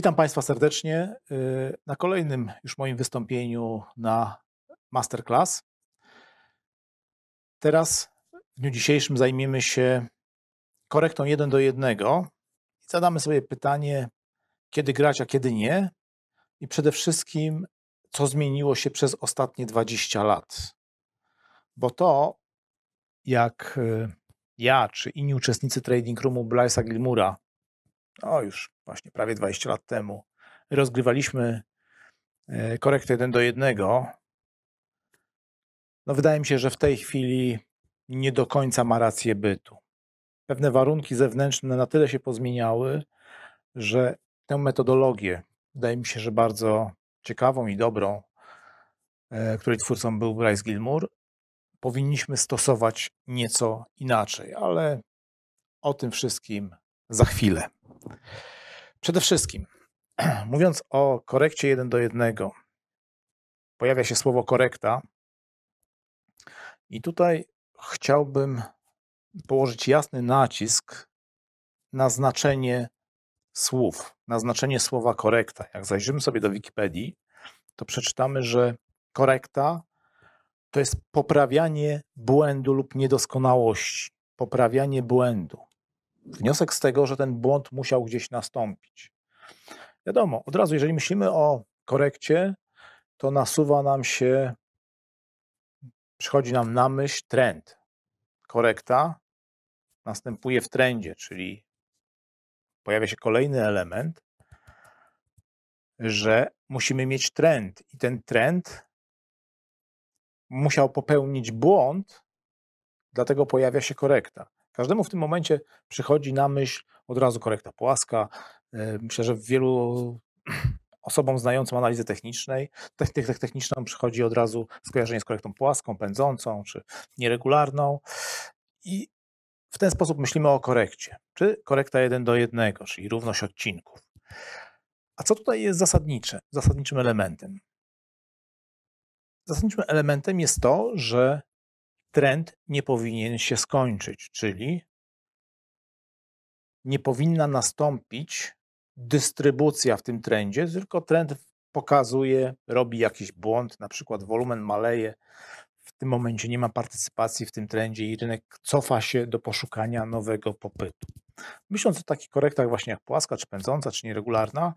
Witam Państwa serdecznie y, na kolejnym już moim wystąpieniu na masterclass. Teraz w dniu dzisiejszym zajmiemy się korektą 1 do 1 i zadamy sobie pytanie, kiedy grać, a kiedy nie i przede wszystkim, co zmieniło się przez ostatnie 20 lat. Bo to, jak y, ja czy inni uczestnicy Trading Roomu Blysa Gilmura o już właśnie prawie 20 lat temu, rozgrywaliśmy e, korektę 1 do 1. No wydaje mi się, że w tej chwili nie do końca ma rację bytu. Pewne warunki zewnętrzne na tyle się pozmieniały, że tę metodologię, wydaje mi się, że bardzo ciekawą i dobrą, e, której twórcą był Bryce Gilmour, powinniśmy stosować nieco inaczej, ale o tym wszystkim za chwilę. Przede wszystkim, mówiąc o korekcie 1 do 1, pojawia się słowo korekta. I tutaj chciałbym położyć jasny nacisk na znaczenie słów, na znaczenie słowa korekta. Jak zajrzymy sobie do Wikipedii, to przeczytamy, że korekta to jest poprawianie błędu lub niedoskonałości, poprawianie błędu wniosek z tego, że ten błąd musiał gdzieś nastąpić. Wiadomo, od razu, jeżeli myślimy o korekcie, to nasuwa nam się, przychodzi nam na myśl trend. Korekta następuje w trendzie, czyli pojawia się kolejny element, że musimy mieć trend i ten trend musiał popełnić błąd, dlatego pojawia się korekta. Każdemu w tym momencie przychodzi na myśl od razu korekta płaska. E, myślę, że wielu osobom znającym analizę technicznej, techniczną przychodzi od razu skojarzenie z korektą płaską, pędzącą czy nieregularną. I w ten sposób myślimy o korekcie, czy korekta 1 do 1, czyli równość odcinków. A co tutaj jest zasadnicze, zasadniczym elementem? Zasadniczym elementem jest to, że trend nie powinien się skończyć, czyli nie powinna nastąpić dystrybucja w tym trendzie, tylko trend pokazuje, robi jakiś błąd, na przykład wolumen maleje, w tym momencie nie ma partycypacji w tym trendzie i rynek cofa się do poszukania nowego popytu. Myśląc o takich korektach właśnie jak płaska, czy pędząca, czy nieregularna,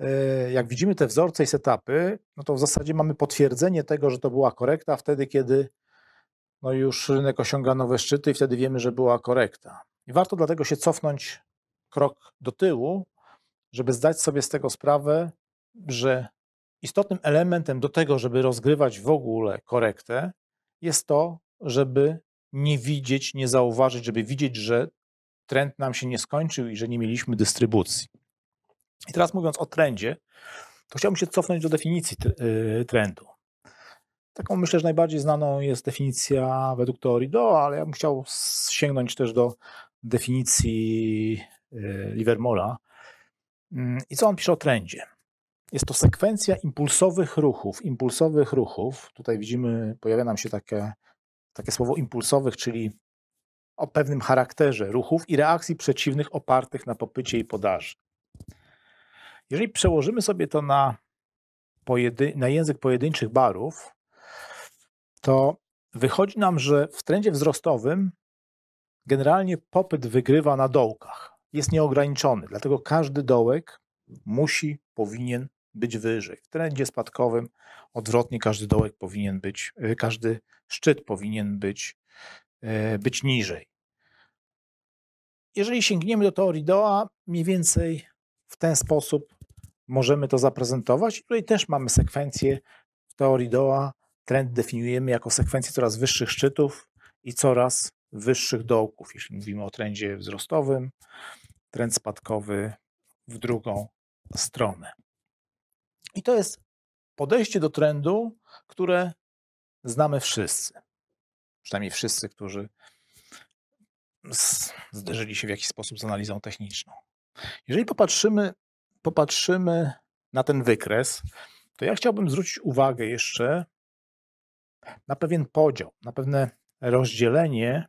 e, jak widzimy te wzorce i setupy, no to w zasadzie mamy potwierdzenie tego, że to była korekta wtedy, kiedy no już rynek osiąga nowe szczyty i wtedy wiemy, że była korekta. I warto dlatego się cofnąć krok do tyłu, żeby zdać sobie z tego sprawę, że istotnym elementem do tego, żeby rozgrywać w ogóle korektę, jest to, żeby nie widzieć, nie zauważyć, żeby widzieć, że trend nam się nie skończył i że nie mieliśmy dystrybucji. I teraz mówiąc o trendzie, to chciałbym się cofnąć do definicji y, trendu. Taką myślę, że najbardziej znaną jest definicja według teorii Do, ale ja bym chciał sięgnąć też do definicji y, Livermora. Mm, I co on pisze o trendzie? Jest to sekwencja impulsowych ruchów. Impulsowych ruchów. Tutaj widzimy, pojawia nam się takie, takie słowo impulsowych, czyli o pewnym charakterze ruchów i reakcji przeciwnych opartych na popycie i podaży. Jeżeli przełożymy sobie to na, na język pojedynczych barów, to wychodzi nam, że w trendzie wzrostowym generalnie popyt wygrywa na dołkach. Jest nieograniczony, dlatego każdy dołek musi, powinien być wyżej. W trendzie spadkowym odwrotnie każdy dołek powinien być, y, każdy szczyt powinien być, y, być niżej. Jeżeli sięgniemy do teorii DOA, mniej więcej w ten sposób możemy to zaprezentować. Tutaj też mamy sekwencję w teorii DOA Trend definiujemy jako sekwencję coraz wyższych szczytów i coraz wyższych dołków, jeśli mówimy o trendzie wzrostowym, trend spadkowy w drugą stronę. I to jest podejście do trendu, które znamy wszyscy. Przynajmniej wszyscy, którzy zderzyli się w jakiś sposób z analizą techniczną. Jeżeli popatrzymy, popatrzymy na ten wykres, to ja chciałbym zwrócić uwagę jeszcze na pewien podział, na pewne rozdzielenie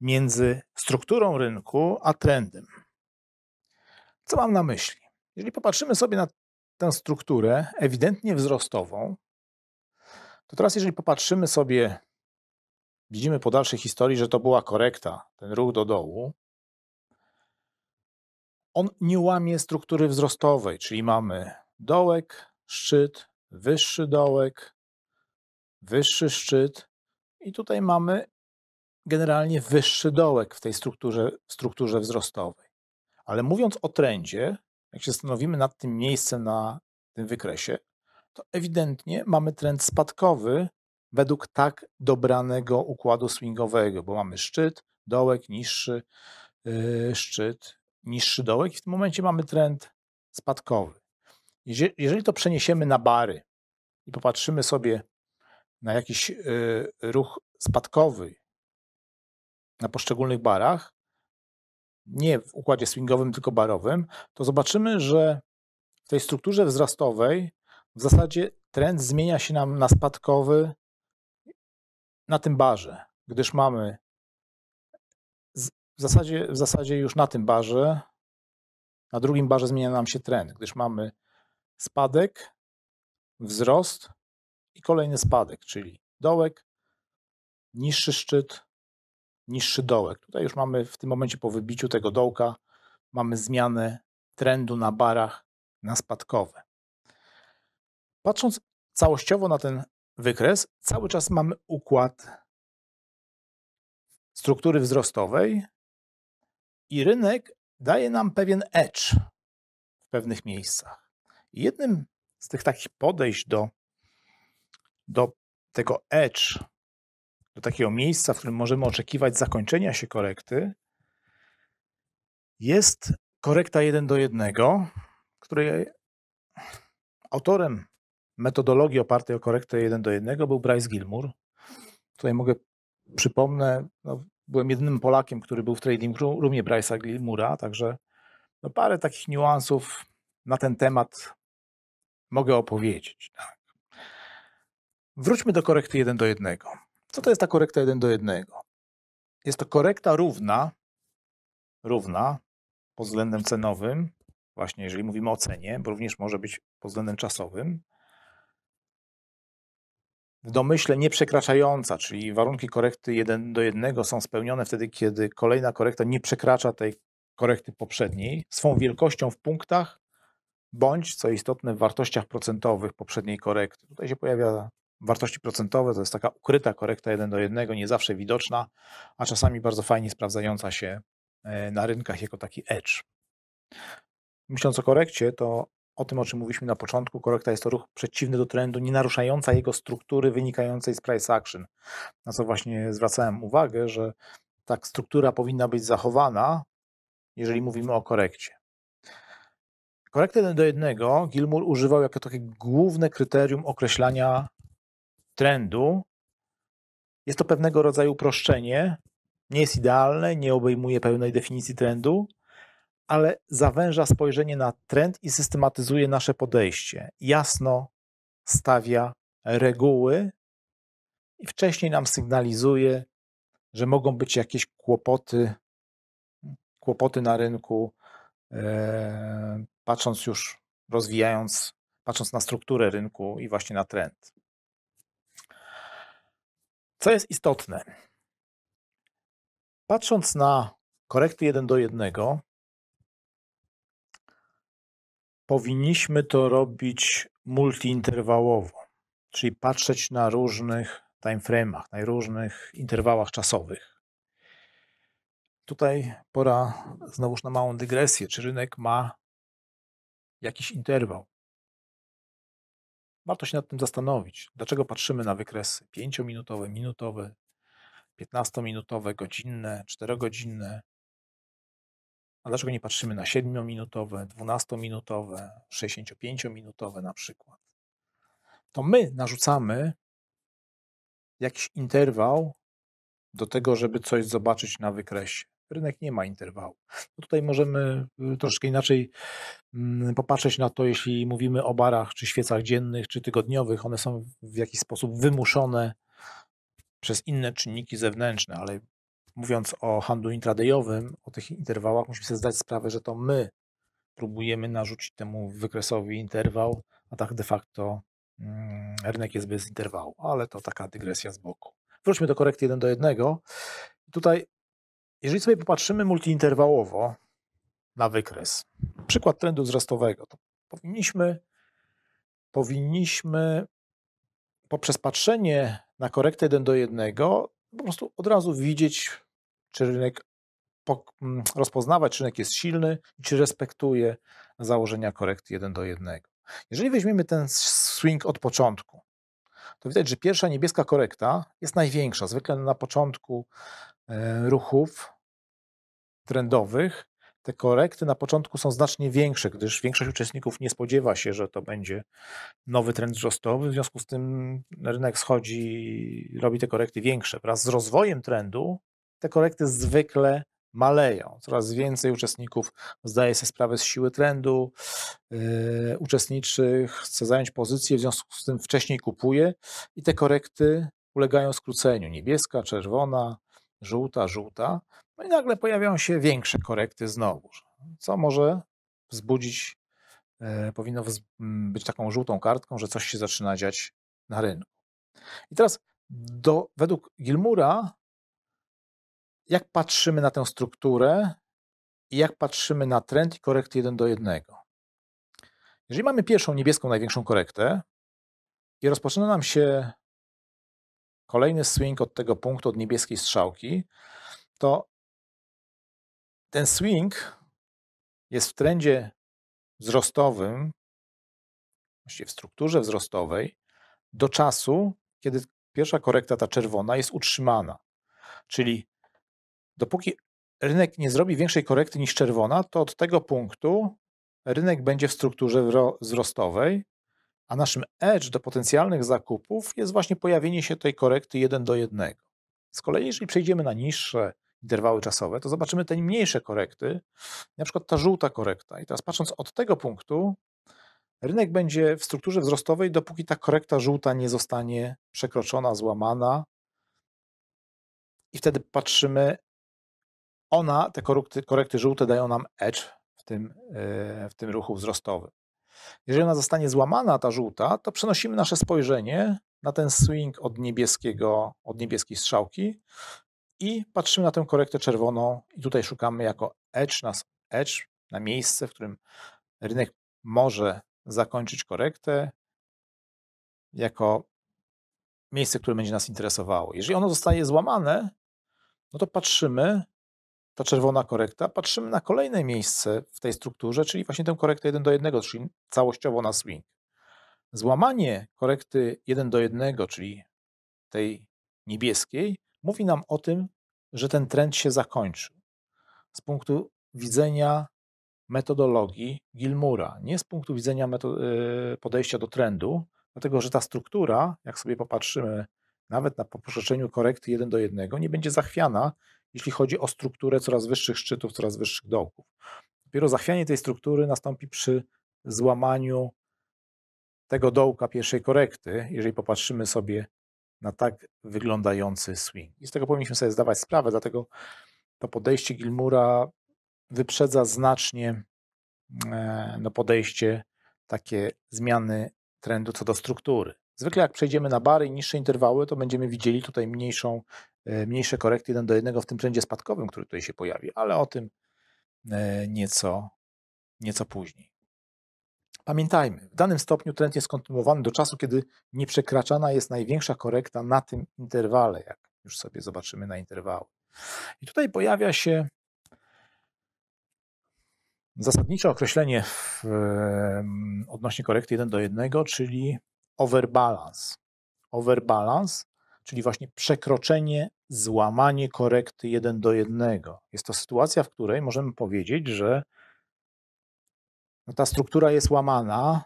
między strukturą rynku a trendem. Co mam na myśli? Jeżeli popatrzymy sobie na tę strukturę ewidentnie wzrostową, to teraz, jeżeli popatrzymy sobie, widzimy po dalszej historii, że to była korekta, ten ruch do dołu. On nie łamie struktury wzrostowej, czyli mamy dołek, szczyt, wyższy dołek, wyższy szczyt i tutaj mamy generalnie wyższy dołek w tej strukturze, strukturze wzrostowej. Ale mówiąc o trendzie, jak się stanowimy nad tym miejscem na tym wykresie, to ewidentnie mamy trend spadkowy według tak dobranego układu swingowego, bo mamy szczyt, dołek, niższy yy, szczyt, niższy dołek i w tym momencie mamy trend spadkowy. Jeżeli to przeniesiemy na bary i popatrzymy sobie na jakiś y, ruch spadkowy na poszczególnych barach, nie w układzie swingowym, tylko barowym, to zobaczymy, że w tej strukturze wzrostowej w zasadzie trend zmienia się nam na spadkowy na tym barze, gdyż mamy w zasadzie, w zasadzie już na tym barze, na drugim barze zmienia nam się trend, gdyż mamy spadek, wzrost, i kolejny spadek, czyli dołek, niższy szczyt, niższy dołek. Tutaj już mamy w tym momencie po wybiciu tego dołka mamy zmianę trendu na barach na spadkowe. Patrząc całościowo na ten wykres, cały czas mamy układ struktury wzrostowej i rynek daje nam pewien edge w pewnych miejscach. Jednym z tych takich podejść do do tego edge, do takiego miejsca, w którym możemy oczekiwać zakończenia się korekty, jest korekta 1 do 1, której autorem metodologii opartej o korektę 1 do 1 był Bryce Gilmour. Tutaj mogę przypomnę, no, byłem jedynym Polakiem, który był w trading roomie Bryce'a Gilmura, także no, parę takich niuansów na ten temat mogę opowiedzieć. Tak. Wróćmy do korekty 1 do 1. Co to jest ta korekta 1 do 1? Jest to korekta równa, równa pod względem cenowym, właśnie jeżeli mówimy o cenie, bo również może być pod względem czasowym, w domyśle nieprzekraczająca, czyli warunki korekty 1 do 1 są spełnione wtedy, kiedy kolejna korekta nie przekracza tej korekty poprzedniej swą wielkością w punktach bądź, co istotne, w wartościach procentowych poprzedniej korekty. Tutaj się pojawia wartości procentowe, to jest taka ukryta korekta 1 do 1, nie zawsze widoczna, a czasami bardzo fajnie sprawdzająca się e, na rynkach jako taki edge. Myśląc o korekcie, to o tym, o czym mówiliśmy na początku, korekta jest to ruch przeciwny do trendu, nie naruszająca jego struktury wynikającej z price action. Na co właśnie zwracałem uwagę, że ta struktura powinna być zachowana, jeżeli mówimy o korekcie. Korektę 1 do 1 Gilmour używał jako takie główne kryterium określania trendu. Jest to pewnego rodzaju uproszczenie. Nie jest idealne, nie obejmuje pełnej definicji trendu, ale zawęża spojrzenie na trend i systematyzuje nasze podejście. Jasno stawia reguły i wcześniej nam sygnalizuje, że mogą być jakieś kłopoty, kłopoty na rynku, e, patrząc już, rozwijając, patrząc na strukturę rynku i właśnie na trend. Co jest istotne? Patrząc na korekty 1 do 1, powinniśmy to robić multiinterwałowo, czyli patrzeć na różnych timeframe'ach, na różnych interwałach czasowych. Tutaj pora znowuż na małą dygresję. Czy rynek ma jakiś interwał? warto się nad tym zastanowić, dlaczego patrzymy na wykresy 5-minutowe, minutowe, 15-minutowe, godzinne, 4-godzinne, a dlaczego nie patrzymy na 7-minutowe, 12-minutowe, 65-minutowe na przykład? To my narzucamy jakiś interwał do tego, żeby coś zobaczyć na wykresie rynek nie ma interwału. No tutaj możemy y, troszkę inaczej mm, popatrzeć na to, jeśli mówimy o barach czy świecach dziennych czy tygodniowych, one są w jakiś sposób wymuszone przez inne czynniki zewnętrzne, ale mówiąc o handlu intradayowym, o tych interwałach, musimy sobie zdać sprawę, że to my próbujemy narzucić temu wykresowi interwał, a tak de facto mm, rynek jest bez interwału, ale to taka dygresja z boku. Wróćmy do korekty 1 do 1. Tutaj jeżeli sobie popatrzymy multiinterwałowo na wykres, przykład trendu wzrostowego, to powinniśmy, powinniśmy poprzez patrzenie na korektę 1 do 1 po prostu od razu widzieć, czy rynek mm, rozpoznawać, czy rynek jest silny i czy respektuje założenia korekty 1 do 1. Jeżeli weźmiemy ten swing od początku, to widać, że pierwsza niebieska korekta jest największa, zwykle na początku E, ruchów trendowych, te korekty na początku są znacznie większe, gdyż większość uczestników nie spodziewa się, że to będzie nowy trend wzrostowy, w związku z tym rynek schodzi, robi te korekty większe. Wraz z rozwojem trendu te korekty zwykle maleją. Coraz więcej uczestników zdaje sobie sprawę z siły trendu yy, chce zająć pozycję, w związku z tym wcześniej kupuje i te korekty ulegają skróceniu. Niebieska, czerwona, żółta, żółta, no i nagle pojawiają się większe korekty znowu, co może wzbudzić, e, powinno mm, być taką żółtą kartką, że coś się zaczyna dziać na rynku. I teraz do, według Gilmura, jak patrzymy na tę strukturę i jak patrzymy na trend i korekty jeden do jednego. Jeżeli mamy pierwszą niebieską największą korektę i rozpoczyna nam się kolejny swing od tego punktu, od niebieskiej strzałki, to ten swing jest w trendzie wzrostowym, właściwie w strukturze wzrostowej, do czasu, kiedy pierwsza korekta, ta czerwona, jest utrzymana. Czyli dopóki rynek nie zrobi większej korekty niż czerwona, to od tego punktu rynek będzie w strukturze wzrostowej a naszym edge do potencjalnych zakupów jest właśnie pojawienie się tej korekty 1 do 1. Z kolei, jeżeli przejdziemy na niższe interwały czasowe, to zobaczymy te mniejsze korekty, na przykład ta żółta korekta. I teraz patrząc od tego punktu, rynek będzie w strukturze wzrostowej, dopóki ta korekta żółta nie zostanie przekroczona, złamana. I wtedy patrzymy, ona, te korekty, korekty żółte dają nam edge w tym, e, w tym ruchu wzrostowym. Jeżeli ona zostanie złamana, ta żółta, to przenosimy nasze spojrzenie na ten swing od, niebieskiego, od niebieskiej strzałki i patrzymy na tę korektę czerwoną i tutaj szukamy jako edge, na edge na miejsce, w którym rynek może zakończyć korektę jako miejsce, które będzie nas interesowało. Jeżeli ono zostaje złamane, no to patrzymy ta czerwona korekta, patrzymy na kolejne miejsce w tej strukturze, czyli właśnie tę korektę 1 do 1, czyli całościowo na swing. Złamanie korekty 1 do 1, czyli tej niebieskiej, mówi nam o tym, że ten trend się zakończył. Z punktu widzenia metodologii Gilmura, nie z punktu widzenia y, podejścia do trendu, dlatego że ta struktura, jak sobie popatrzymy nawet na poproszeniu korekty 1 do 1, nie będzie zachwiana, jeśli chodzi o strukturę coraz wyższych szczytów, coraz wyższych dołków. Dopiero zachwianie tej struktury nastąpi przy złamaniu tego dołka pierwszej korekty, jeżeli popatrzymy sobie na tak wyglądający swing. I z tego powinniśmy sobie zdawać sprawę, dlatego to podejście Gilmura wyprzedza znacznie e, no, podejście takie zmiany trendu co do struktury. Zwykle jak przejdziemy na bary i niższe interwały, to będziemy widzieli tutaj mniejszą, e, mniejsze korekty 1 do 1 w tym trendzie spadkowym, który tutaj się pojawi, ale o tym e, nieco, nieco później. Pamiętajmy, w danym stopniu trend jest kontynuowany do czasu, kiedy nie przekraczana jest największa korekta na tym interwale, jak już sobie zobaczymy na interwały. I tutaj pojawia się zasadnicze określenie w, e, odnośnie korekty 1 do 1, czyli overbalance. Overbalance, czyli właśnie przekroczenie, złamanie korekty jeden do jednego. Jest to sytuacja, w której możemy powiedzieć, że no, ta struktura jest łamana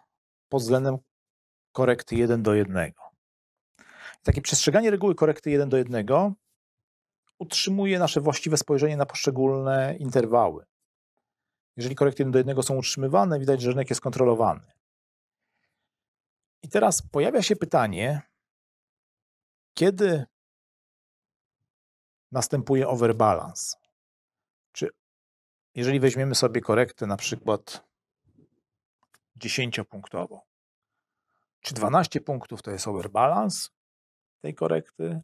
pod względem korekty 1 do 1. Takie przestrzeganie reguły korekty 1 do 1 utrzymuje nasze właściwe spojrzenie na poszczególne interwały. Jeżeli korekty 1 do 1 są utrzymywane, widać, że rynek jest kontrolowany. I teraz pojawia się pytanie, kiedy następuje overbalance? Czy jeżeli weźmiemy sobie korektę na przykład 10-punktową, czy 12 punktów to jest overbalance tej korekty,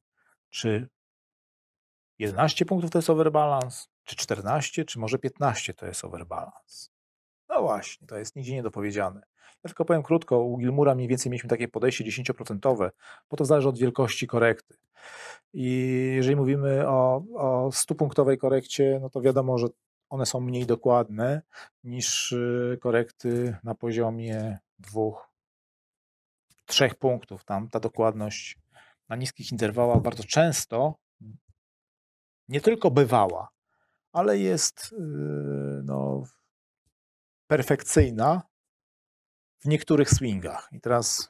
czy 11 punktów to jest overbalance, czy 14, czy może 15 to jest overbalance. No właśnie, to jest nigdzie niedopowiedziane. Ja tylko powiem krótko, u Gilmura mniej więcej mieliśmy takie podejście 10%, bo to zależy od wielkości korekty. I jeżeli mówimy o, o 100-punktowej korekcie, no to wiadomo, że one są mniej dokładne niż y, korekty na poziomie dwóch, trzech punktów. Tam ta dokładność na niskich interwałach bardzo często nie tylko bywała, ale jest y, no, perfekcyjna w niektórych swingach. I teraz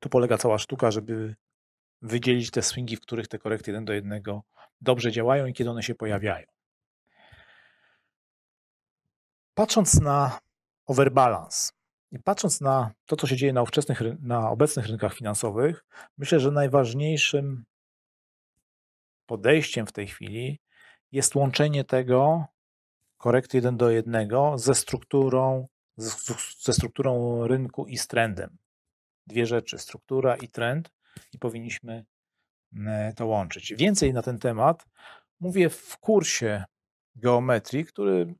tu polega cała sztuka, żeby wydzielić te swingi, w których te korekty jeden do jednego dobrze działają i kiedy one się pojawiają. Patrząc na overbalance i patrząc na to, co się dzieje na, ówczesnych, na obecnych rynkach finansowych, myślę, że najważniejszym podejściem w tej chwili jest łączenie tego korekt 1 do 1 ze strukturą, ze strukturą rynku i z trendem. Dwie rzeczy, struktura i trend i powinniśmy mm, to łączyć. Więcej na ten temat mówię w kursie geometrii, który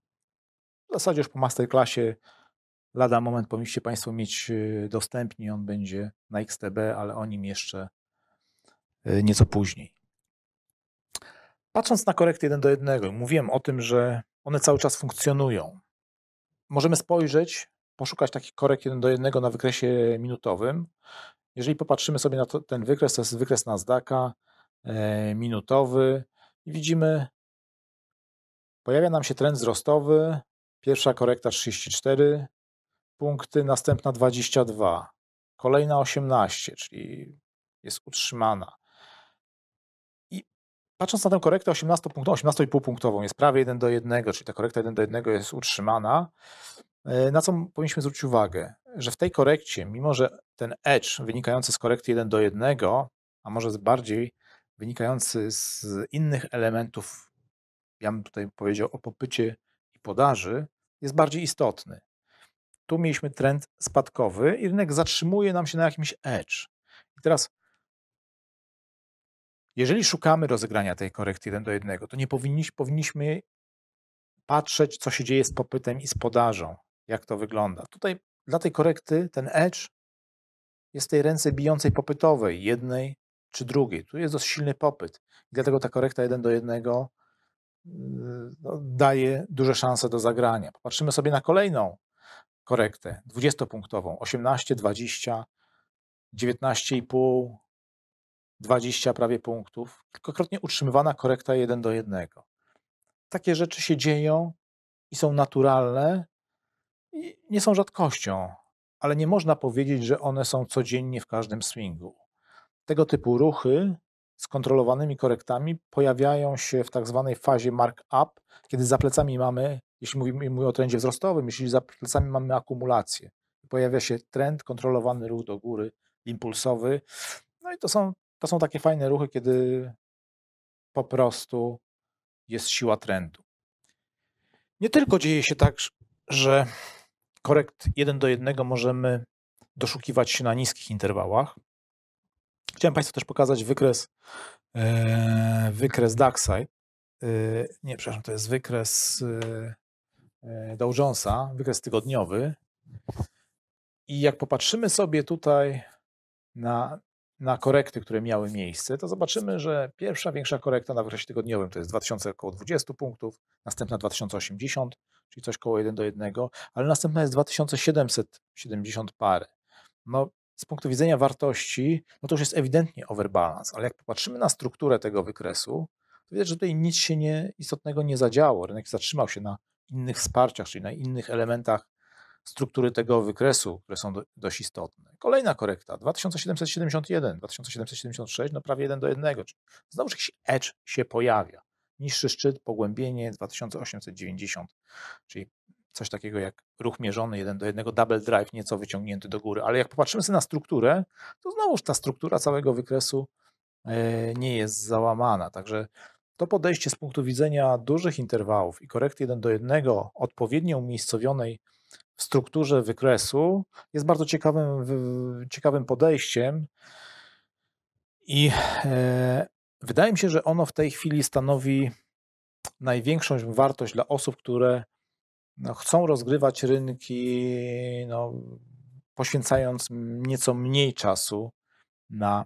w zasadzie już po masterclassie lada moment powinniście Państwo mieć y, dostępny. On będzie na XTB, ale o nim jeszcze y, nieco później. Patrząc na korekt 1 do 1, mówiłem o tym, że one cały czas funkcjonują. Możemy spojrzeć, poszukać takich korek jeden do jednego na wykresie minutowym. Jeżeli popatrzymy sobie na to, ten wykres, to jest wykres Nasdaqa e, minutowy i widzimy, pojawia nam się trend wzrostowy, pierwsza korekta 34 punkty, następna 22, kolejna 18, czyli jest utrzymana. Patrząc na tę korektę 18 punktową, 18,5 punktową jest prawie 1 do 1, czyli ta korekta 1 do 1 jest utrzymana. E, na co powinniśmy zwrócić uwagę? Że w tej korekcie, mimo że ten edge wynikający z korekty 1 do 1, a może bardziej wynikający z innych elementów, ja bym tutaj powiedział o popycie i podaży, jest bardziej istotny. Tu mieliśmy trend spadkowy i rynek zatrzymuje nam się na jakimś edge. I teraz jeżeli szukamy rozegrania tej korekty 1 do 1, to nie powinniśmy, powinniśmy patrzeć, co się dzieje z popytem i z podażą, jak to wygląda. Tutaj dla tej korekty ten edge jest tej ręce bijącej popytowej, jednej czy drugiej. Tu jest dość silny popyt. dlatego ta korekta 1 do 1 yy, no, daje duże szanse do zagrania. Popatrzymy sobie na kolejną korektę 20-punktową, 18, 20, 19,5, 20 prawie punktów, kilkakrotnie utrzymywana korekta 1 do 1. Takie rzeczy się dzieją i są naturalne i nie są rzadkością, ale nie można powiedzieć, że one są codziennie w każdym swingu. Tego typu ruchy z kontrolowanymi korektami pojawiają się w tak zwanej fazie markup, kiedy za plecami mamy, jeśli mówimy, mówimy o trendzie wzrostowym, jeśli za plecami mamy akumulację. Pojawia się trend, kontrolowany ruch do góry, impulsowy. No i to są to są takie fajne ruchy, kiedy po prostu jest siła trendu. Nie tylko dzieje się tak, że korekt 1 do 1 możemy doszukiwać się na niskich interwałach. Chciałem Państwu też pokazać wykres, e, wykres mhm. DAXa. E, nie, przepraszam, to jest wykres e, e, Dow Jonesa, wykres tygodniowy. I jak popatrzymy sobie tutaj na na korekty, które miały miejsce, to zobaczymy, że pierwsza większa korekta na wykresie tygodniowym to jest 2000 około 20 punktów, następna 2080, czyli coś koło 1 do 1, ale następna jest 2770 pary. No, z punktu widzenia wartości, no to już jest ewidentnie overbalance, ale jak popatrzymy na strukturę tego wykresu, to widać, że tutaj nic się nie, istotnego nie zadziało. Rynek zatrzymał się na innych wsparciach, czyli na innych elementach struktury tego wykresu, które są do, dość istotne. Kolejna korekta 2771, 2776, no prawie 1 do 1. Znowu jakiś edge się pojawia. Niższy szczyt, pogłębienie 2890, czyli coś takiego jak ruch mierzony 1 do 1, double drive nieco wyciągnięty do góry. Ale jak popatrzymy sobie na strukturę, to znowuż ta struktura całego wykresu e, nie jest załamana. Także to podejście z punktu widzenia dużych interwałów i korekty 1 do 1 odpowiednio umiejscowionej w strukturze wykresu jest bardzo ciekawym, ciekawym podejściem i e, wydaje mi się, że ono w tej chwili stanowi największą wartość dla osób, które no, chcą rozgrywać rynki, no, poświęcając nieco mniej czasu na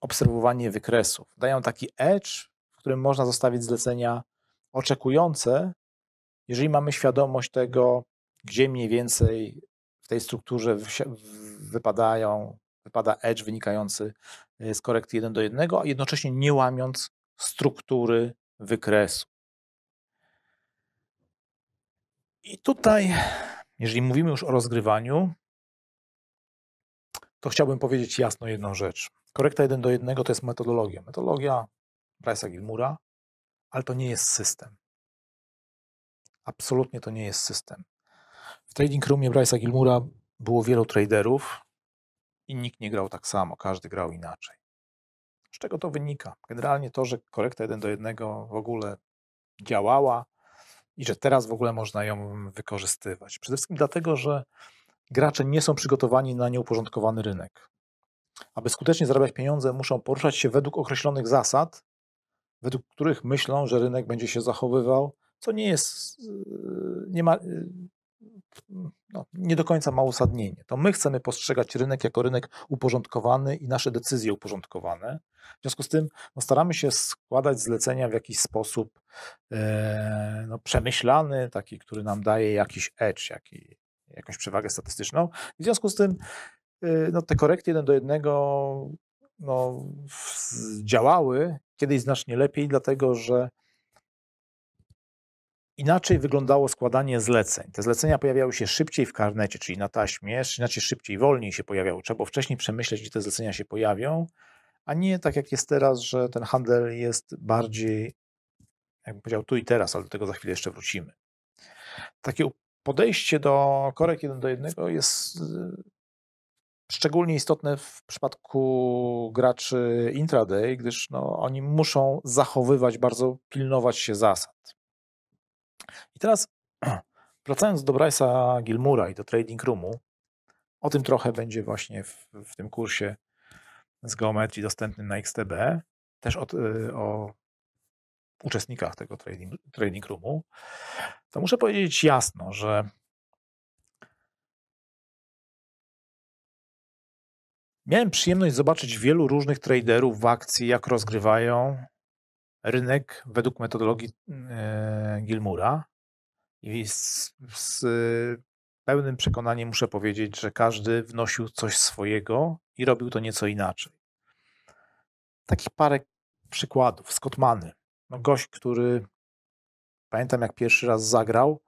obserwowanie wykresów. Dają taki edge, w którym można zostawić zlecenia oczekujące, jeżeli mamy świadomość tego, gdzie mniej więcej w tej strukturze wypadają, wypada edge wynikający y, z korekty 1 do 1, a jednocześnie nie łamiąc struktury wykresu. I tutaj, jeżeli mówimy już o rozgrywaniu, to chciałbym powiedzieć jasno jedną rzecz. Korekta 1 do 1 to jest metodologia. Metodologia Price'a Gilmura, ale to nie jest system. Absolutnie to nie jest system. W trading roomie Bryce'a Gilmura było wielu traderów i nikt nie grał tak samo, każdy grał inaczej. Z czego to wynika? Generalnie to, że korekta 1 do 1 w ogóle działała i że teraz w ogóle można ją wykorzystywać. Przede wszystkim dlatego, że gracze nie są przygotowani na nieuporządkowany rynek. Aby skutecznie zarabiać pieniądze, muszą poruszać się według określonych zasad, według których myślą, że rynek będzie się zachowywał, co nie jest, nie ma, y, no, nie do końca ma uzasadnienie. To my chcemy postrzegać rynek jako rynek uporządkowany i nasze decyzje uporządkowane. W związku z tym no, staramy się składać zlecenia w jakiś sposób e, no, przemyślany, taki, który nam daje jakiś edge, jaki, jakąś przewagę statystyczną. w związku z tym e, no, te korekty jeden do jednego no, działały kiedyś znacznie lepiej, dlatego że Inaczej wyglądało składanie zleceń. Te zlecenia pojawiały się szybciej w karnecie, czyli na taśmie, inaczej szybciej, wolniej się pojawiały. Trzeba było wcześniej przemyśleć, gdzie te zlecenia się pojawią, a nie tak jak jest teraz, że ten handel jest bardziej, jakbym powiedział, tu i teraz, ale do tego za chwilę jeszcze wrócimy. Takie podejście do korek jeden do jednego jest y, szczególnie istotne w przypadku graczy intraday, gdyż no, oni muszą zachowywać, bardzo pilnować się zasad. I teraz wracając do Bryce'a Gilmura i do Trading Roomu, o tym trochę będzie właśnie w, w tym kursie z geometrii dostępnym na XTB, też o, y, o uczestnikach tego trading, trading roomu, to muszę powiedzieć jasno, że miałem przyjemność zobaczyć wielu różnych traderów w akcji, jak rozgrywają rynek według metodologii e, Gilmura i z, z pełnym przekonaniem muszę powiedzieć, że każdy wnosił coś swojego i robił to nieco inaczej. Takich parę przykładów. Scottmany. No gość, który pamiętam jak pierwszy raz zagrał,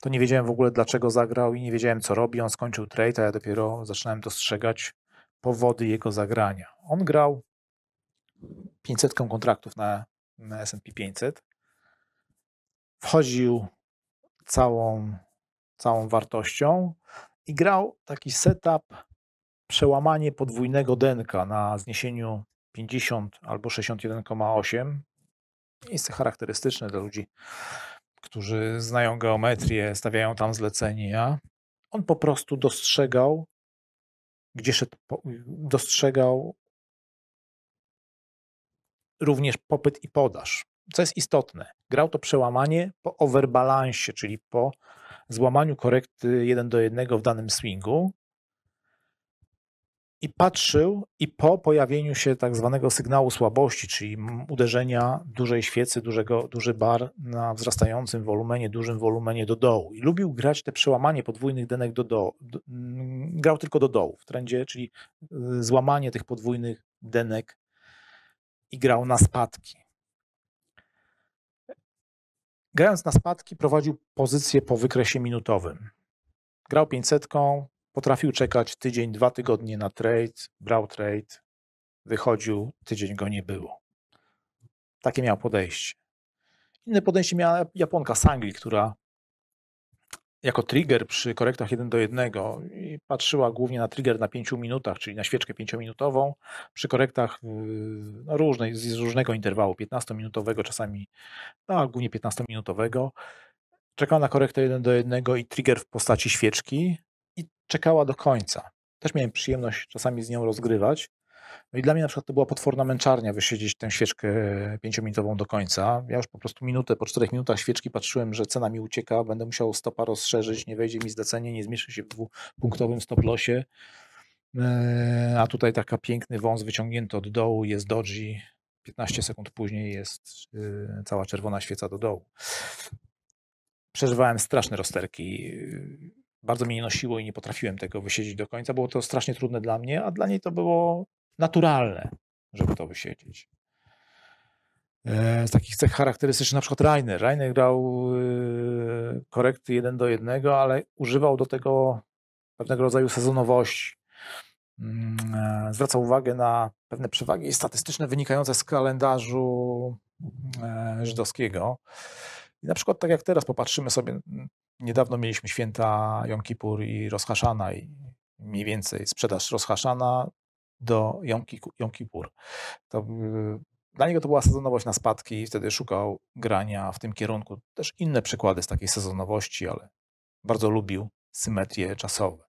to nie wiedziałem w ogóle dlaczego zagrał i nie wiedziałem co robi. On skończył trade, a ja dopiero zaczynałem dostrzegać powody jego zagrania. On grał 500 kontraktów na na S&P 500, wchodził całą, całą wartością i grał taki setup przełamanie podwójnego denka na zniesieniu 50 albo 61,8. Jest charakterystyczne dla ludzi, którzy znają geometrię, stawiają tam zlecenia. On po prostu dostrzegał, gdzie szedł, dostrzegał również popyt i podaż. Co jest istotne, grał to przełamanie po overbalansie, czyli po złamaniu korekty 1 do 1 w danym swingu i patrzył i po pojawieniu się tak zwanego sygnału słabości, czyli uderzenia dużej świecy, dużego, duży bar na wzrastającym wolumenie, dużym wolumenie do dołu. I lubił grać te przełamanie podwójnych denek do dołu. Mm, grał tylko do dołu w trendzie, czyli y, złamanie tych podwójnych denek i grał na spadki. Grając na spadki prowadził pozycję po wykresie minutowym. Grał 500, potrafił czekać tydzień, dwa tygodnie na trade, brał trade, wychodził, tydzień go nie było. Takie miał podejście. Inne podejście miała Japonka Sangli, która jako trigger przy korektach 1 do 1 i patrzyła głównie na trigger na 5 minutach, czyli na świeczkę 5-minutową. Przy korektach yy, no, różnej, z różnego interwału, 15-minutowego czasami, no, głównie 15-minutowego. Czekała na korektę 1 do 1 i trigger w postaci świeczki i czekała do końca. Też miałem przyjemność czasami z nią rozgrywać. No i dla mnie na przykład to była potworna męczarnia wysiedzieć tę świeczkę e, pięciominutową do końca. Ja już po prostu minutę, po czterech minutach świeczki patrzyłem, że cena mi ucieka, będę musiał stopa rozszerzyć, nie wejdzie mi zlecenie, nie zmieszczę się w dwupunktowym stop losie. E, a tutaj taka piękny wąs wyciągnięty od dołu, jest doji, 15 sekund później jest e, cała czerwona świeca do dołu. Przeżywałem straszne rozterki bardzo mnie nie nosiło i nie potrafiłem tego wysiedzieć do końca. Było to strasznie trudne dla mnie, a dla niej to było naturalne, żeby to wysiedzieć. E, z takich cech charakterystycznych na przykład Rainer. Rainer grał e, korekty 1 do 1, ale używał do tego pewnego rodzaju sezonowości. Mm, e, zwracał uwagę na pewne przewagi statystyczne wynikające z kalendarzu żydowskiego. I na przykład tak jak teraz popatrzymy sobie, niedawno mieliśmy święta Jom Kippur i rozhaszana i mniej więcej sprzedaż rozhaszana do Jom Kippur. To, dla niego to była sezonowość na spadki i wtedy szukał grania w tym kierunku. Też inne przykłady z takiej sezonowości, ale bardzo lubił symetrie czasowe.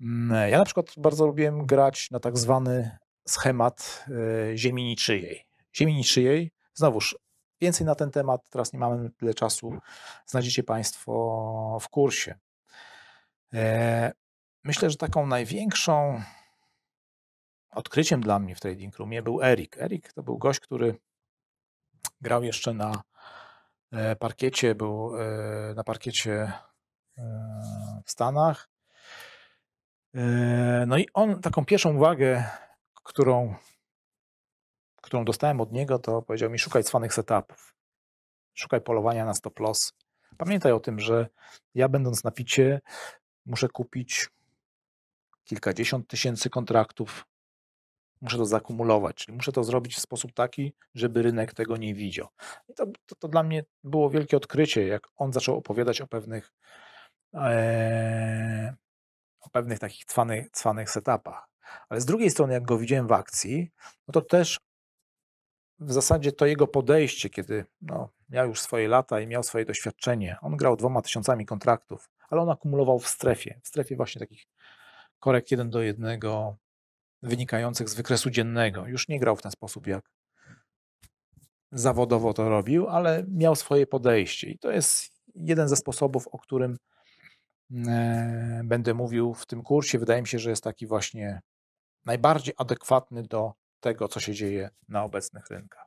Mm, ja na przykład bardzo lubiłem grać na tak zwany schemat e, ziemi niczyjej. Ziemi niczyjej, znowuż więcej na ten temat, teraz nie mamy tyle czasu, znajdziecie Państwo w kursie. E, myślę, że taką największą odkryciem dla mnie w Trading Roomie był Erik. Erik to był gość, który grał jeszcze na e, parkiecie, był e, na parkiecie e, w Stanach. No i on taką pierwszą uwagę, którą, którą dostałem od niego, to powiedział mi szukaj cwanych setupów, szukaj polowania na stop loss. Pamiętaj o tym, że ja będąc na picie muszę kupić kilkadziesiąt tysięcy kontraktów muszę to zakumulować, czyli muszę to zrobić w sposób taki, żeby rynek tego nie widział. I to, to, to dla mnie było wielkie odkrycie, jak on zaczął opowiadać o pewnych e, o pewnych takich cwanych, cwanych setupach. Ale z drugiej strony, jak go widziałem w akcji, no to też w zasadzie to jego podejście, kiedy no, miał już swoje lata i miał swoje doświadczenie. On grał dwoma tysiącami kontraktów, ale on akumulował w strefie, w strefie właśnie takich korek jeden do jednego, wynikających z wykresu dziennego. Już nie grał w ten sposób, jak zawodowo to robił, ale miał swoje podejście. I to jest jeden ze sposobów, o którym e, będę mówił w tym kursie. Wydaje mi się, że jest taki właśnie najbardziej adekwatny do tego, co się dzieje na obecnych rynkach.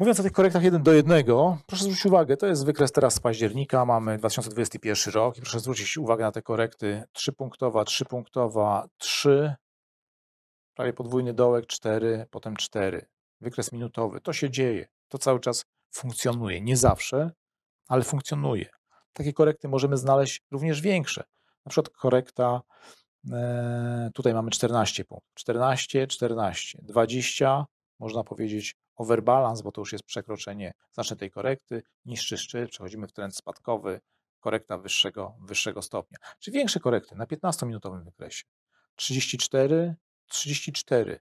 Mówiąc o tych korektach 1 do 1, proszę zwrócić uwagę, to jest wykres teraz z października, mamy 2021 rok i proszę zwrócić uwagę na te korekty 3-punktowa, 3-punktowa, 3, prawie podwójny dołek 4, potem 4. Wykres minutowy. To się dzieje. To cały czas funkcjonuje. Nie zawsze, ale funkcjonuje. Takie korekty możemy znaleźć również większe. Na przykład korekta, e, tutaj mamy 14 punktów. 14, 14, 20, można powiedzieć overbalance, bo to już jest przekroczenie znacznej korekty, niższy szczyt, przechodzimy w trend spadkowy, korekta wyższego, wyższego stopnia. Czy większe korekty na 15-minutowym wykresie? 34, 34.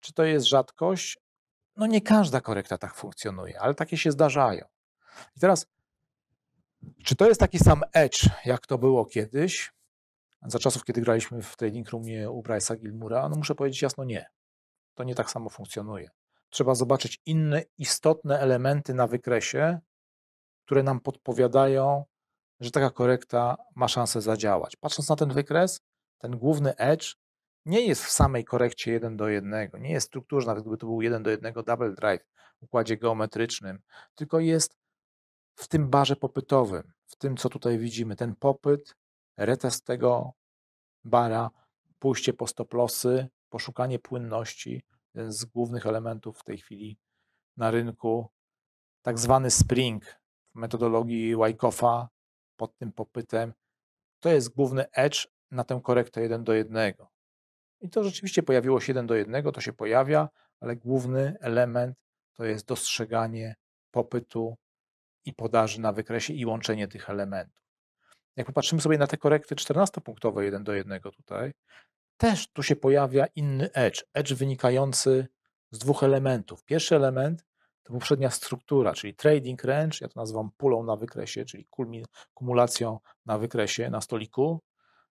Czy to jest rzadkość? No nie każda korekta tak funkcjonuje, ale takie się zdarzają. I teraz, czy to jest taki sam edge, jak to było kiedyś? Za czasów, kiedy graliśmy w trading roomie u Bryce'a Gilmura, no muszę powiedzieć jasno nie. To nie tak samo funkcjonuje trzeba zobaczyć inne istotne elementy na wykresie, które nam podpowiadają, że taka korekta ma szansę zadziałać. Patrząc na ten wykres, ten główny edge nie jest w samej korekcie 1 do 1, nie jest w strukturze, nawet gdyby to był 1 do 1 double drive w układzie geometrycznym, tylko jest w tym barze popytowym, w tym co tutaj widzimy, ten popyt, retest tego bara, pójście po lossy, poszukanie płynności, jeden z głównych elementów w tej chwili na rynku, tak zwany spring w metodologii Wyckoff'a pod tym popytem. To jest główny edge na tę korektę 1 do 1. I to rzeczywiście pojawiło się 1 do 1, to się pojawia, ale główny element to jest dostrzeganie popytu i podaży na wykresie i łączenie tych elementów. Jak popatrzymy sobie na te korekty 14-punktowe 1 do 1 tutaj, też tu się pojawia inny edge, edge wynikający z dwóch elementów. Pierwszy element to poprzednia struktura, czyli trading range, ja to nazywam pulą na wykresie, czyli kumulacją na wykresie, na stoliku.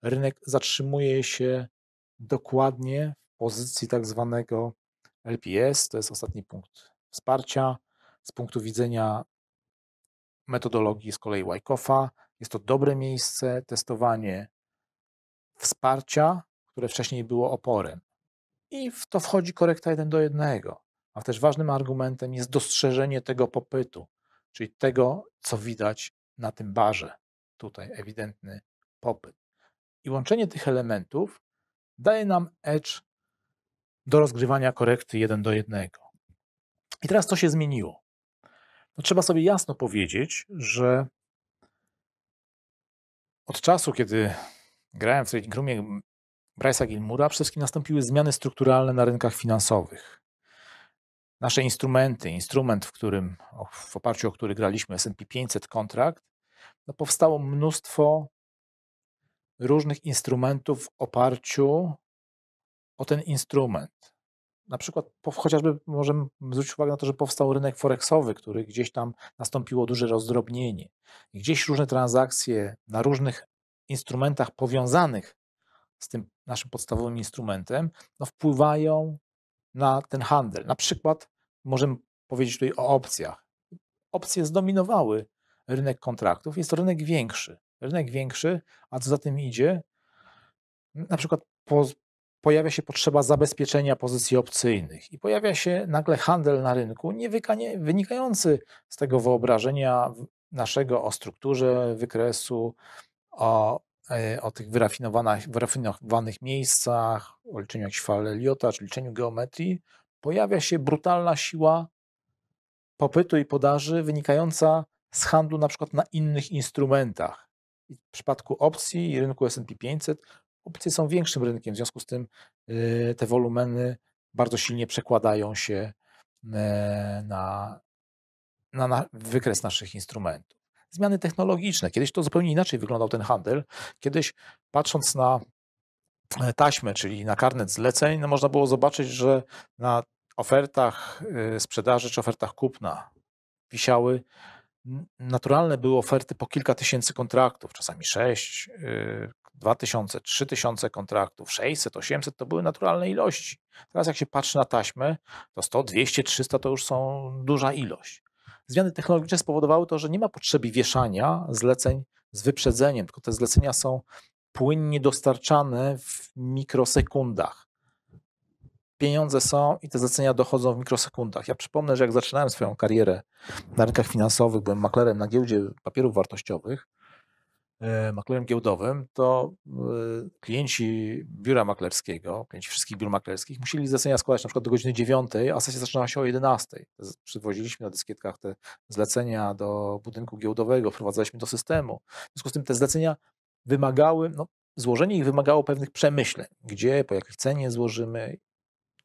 Rynek zatrzymuje się dokładnie w pozycji tak zwanego LPS, to jest ostatni punkt wsparcia. Z punktu widzenia metodologii z kolei Wyckoff'a jest to dobre miejsce, testowanie wsparcia które wcześniej było oporem. I w to wchodzi korekta jeden do jednego. A też ważnym argumentem jest dostrzeżenie tego popytu, czyli tego, co widać na tym barze. Tutaj ewidentny popyt. I łączenie tych elementów daje nam edge do rozgrywania korekty jeden do jednego. I teraz to się zmieniło. No, trzeba sobie jasno powiedzieć, że od czasu, kiedy grałem w Trading Roomie, Bryce'a Gilmura przede wszystkim nastąpiły zmiany strukturalne na rynkach finansowych. Nasze instrumenty, instrument, w którym, w oparciu o który graliśmy, S&P 500 kontrakt, no powstało mnóstwo różnych instrumentów w oparciu o ten instrument. Na przykład chociażby możemy zwrócić uwagę na to, że powstał rynek forexowy, który gdzieś tam nastąpiło duże rozdrobnienie. Gdzieś różne transakcje na różnych instrumentach powiązanych z tym naszym podstawowym instrumentem, no wpływają na ten handel. Na przykład możemy powiedzieć tutaj o opcjach. Opcje zdominowały rynek kontraktów, jest to rynek większy. Rynek większy, a co za tym idzie, na przykład po, pojawia się potrzeba zabezpieczenia pozycji opcyjnych i pojawia się nagle handel na rynku nie wynikający z tego wyobrażenia naszego o strukturze wykresu, o E, o tych wyrafinowanych, wyrafinowanych miejscach, o liczeniu jakichś fal Eliota, czy liczeniu geometrii, pojawia się brutalna siła popytu i podaży wynikająca z handlu na przykład na innych instrumentach. I w przypadku opcji i rynku S&P 500 opcje są większym rynkiem, w związku z tym e, te wolumeny bardzo silnie przekładają się e, na, na, na wykres naszych instrumentów zmiany technologiczne. Kiedyś to zupełnie inaczej wyglądał ten handel. Kiedyś patrząc na e, taśmę, czyli na karnet zleceń, no można było zobaczyć, że na ofertach e, sprzedaży czy ofertach kupna wisiały naturalne były oferty po kilka tysięcy kontraktów, czasami 6, 2000, 3000 kontraktów, 600, 800 to były naturalne ilości. Teraz jak się patrzy na taśmę, to 100, 200, 300 to już są duża ilość zmiany technologiczne spowodowały to, że nie ma potrzeby wieszania zleceń z wyprzedzeniem, tylko te zlecenia są płynnie dostarczane w mikrosekundach. Pieniądze są i te zlecenia dochodzą w mikrosekundach. Ja przypomnę, że jak zaczynałem swoją karierę na rynkach finansowych, byłem maklerem na giełdzie papierów wartościowych E, maklerem giełdowym, to e, klienci biura maklerskiego, klienci wszystkich biur maklerskich musieli zlecenia składać na przykład do godziny 9, a sesja zaczynała się o 11. Przywoziliśmy na dyskietkach te zlecenia do budynku giełdowego, wprowadzaliśmy do systemu. W związku z tym te zlecenia wymagały, no, złożenie ich wymagało pewnych przemyśleń, gdzie, po jakiej cenie złożymy.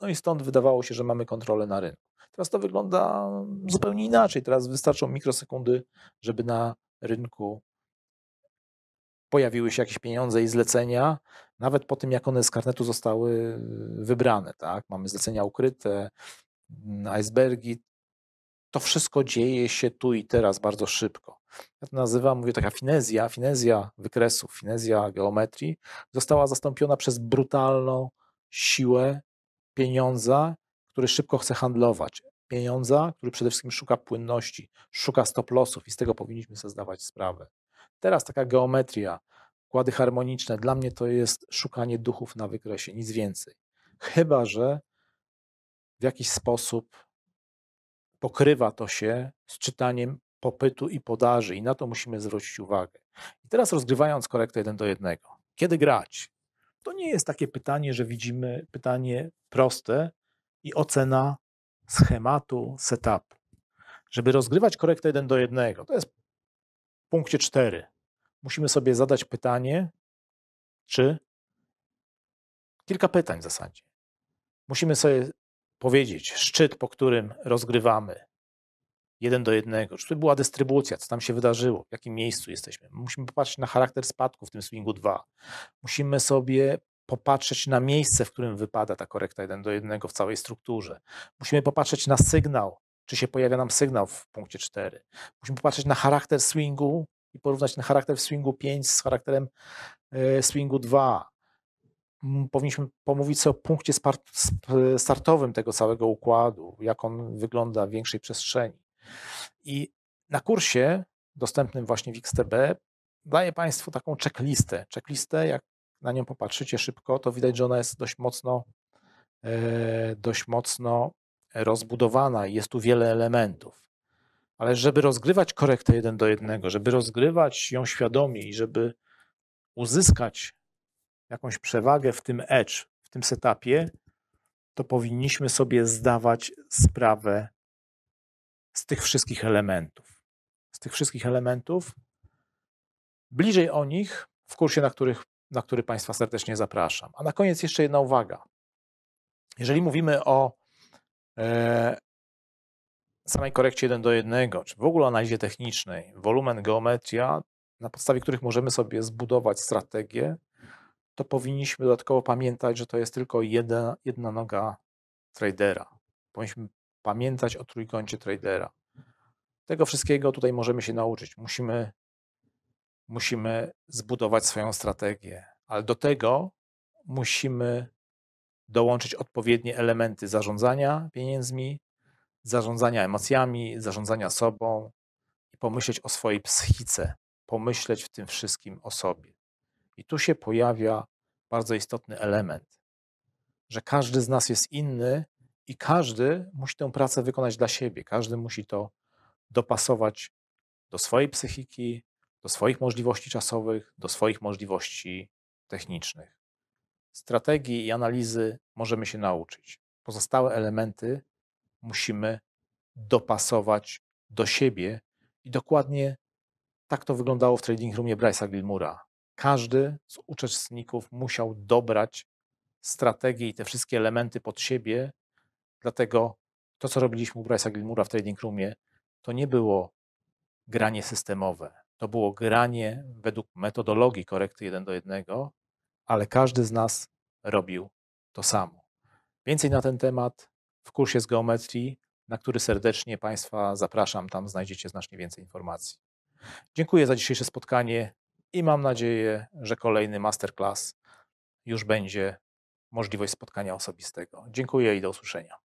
No i stąd wydawało się, że mamy kontrolę na rynku. Teraz to wygląda zupełnie inaczej. Teraz wystarczą mikrosekundy, żeby na rynku pojawiły się jakieś pieniądze i zlecenia, nawet po tym, jak one z karnetu zostały yy, wybrane. Tak? Mamy zlecenia ukryte, mm, icebergi. To wszystko dzieje się tu i teraz bardzo szybko. Ja to nazywam, mówię taka finezja, finezja wykresów, finezja geometrii, została zastąpiona przez brutalną siłę pieniądza, który szybko chce handlować. Pieniądza, który przede wszystkim szuka płynności, szuka stop lossów i z tego powinniśmy sobie zdawać sprawę. Teraz taka geometria, układy harmoniczne, dla mnie to jest szukanie duchów na wykresie, nic więcej. Chyba, że w jakiś sposób pokrywa to się z czytaniem popytu i podaży i na to musimy zwrócić uwagę. I teraz rozgrywając korektę 1 do 1, kiedy grać? To nie jest takie pytanie, że widzimy pytanie proste i ocena schematu, setupu. Żeby rozgrywać korektę 1 do 1, to jest punkcie 4 musimy sobie zadać pytanie, czy kilka pytań w zasadzie. Musimy sobie powiedzieć szczyt, po którym rozgrywamy jeden do jednego, czy to była dystrybucja, co tam się wydarzyło, w jakim miejscu jesteśmy. Musimy popatrzeć na charakter spadku w tym swingu 2. Musimy sobie popatrzeć na miejsce, w którym wypada ta korekta 1 do 1 w całej strukturze. Musimy popatrzeć na sygnał, czy się pojawia nam sygnał w punkcie 4. Musimy popatrzeć na charakter swingu i porównać ten charakter swingu 5 z charakterem e, swingu 2. Powinniśmy pomówić sobie o punkcie startowym tego całego układu, jak on wygląda w większej przestrzeni. I na kursie dostępnym właśnie w XTB daję Państwu taką checklistę. Checklistę, jak na nią popatrzycie szybko, to widać, że ona jest dość mocno, e, dość mocno rozbudowana i jest tu wiele elementów. Ale żeby rozgrywać korektę jeden do jednego, żeby rozgrywać ją świadomie i żeby uzyskać jakąś przewagę w tym edge, w tym setupie, to powinniśmy sobie zdawać sprawę z tych wszystkich elementów. Z tych wszystkich elementów. Bliżej o nich w kursie, na, których, na który Państwa serdecznie zapraszam. A na koniec jeszcze jedna uwaga. Jeżeli mówimy o E, samej korekcie 1 do 1, czy w ogóle analizie technicznej, wolumen, geometria, na podstawie których możemy sobie zbudować strategię, to powinniśmy dodatkowo pamiętać, że to jest tylko jedna, jedna noga tradera. Powinniśmy pamiętać o trójkącie tradera. Tego wszystkiego tutaj możemy się nauczyć. Musimy, musimy zbudować swoją strategię, ale do tego musimy dołączyć odpowiednie elementy zarządzania pieniędzmi, zarządzania emocjami, zarządzania sobą i pomyśleć o swojej psychice, pomyśleć w tym wszystkim o sobie. I tu się pojawia bardzo istotny element, że każdy z nas jest inny i każdy musi tę pracę wykonać dla siebie, każdy musi to dopasować do swojej psychiki, do swoich możliwości czasowych, do swoich możliwości technicznych strategii i analizy możemy się nauczyć. Pozostałe elementy musimy dopasować do siebie i dokładnie tak to wyglądało w trading roomie Bryce'a Gilmura. Każdy z uczestników musiał dobrać strategię i te wszystkie elementy pod siebie, dlatego to, co robiliśmy u Bryce'a Gilmura w trading roomie, to nie było granie systemowe. To było granie według metodologii korekty 1 do 1, ale każdy z nas robił to samo. Więcej na ten temat w kursie z geometrii, na który serdecznie Państwa zapraszam. Tam znajdziecie znacznie więcej informacji. Dziękuję za dzisiejsze spotkanie i mam nadzieję, że kolejny masterclass już będzie możliwość spotkania osobistego. Dziękuję i do usłyszenia.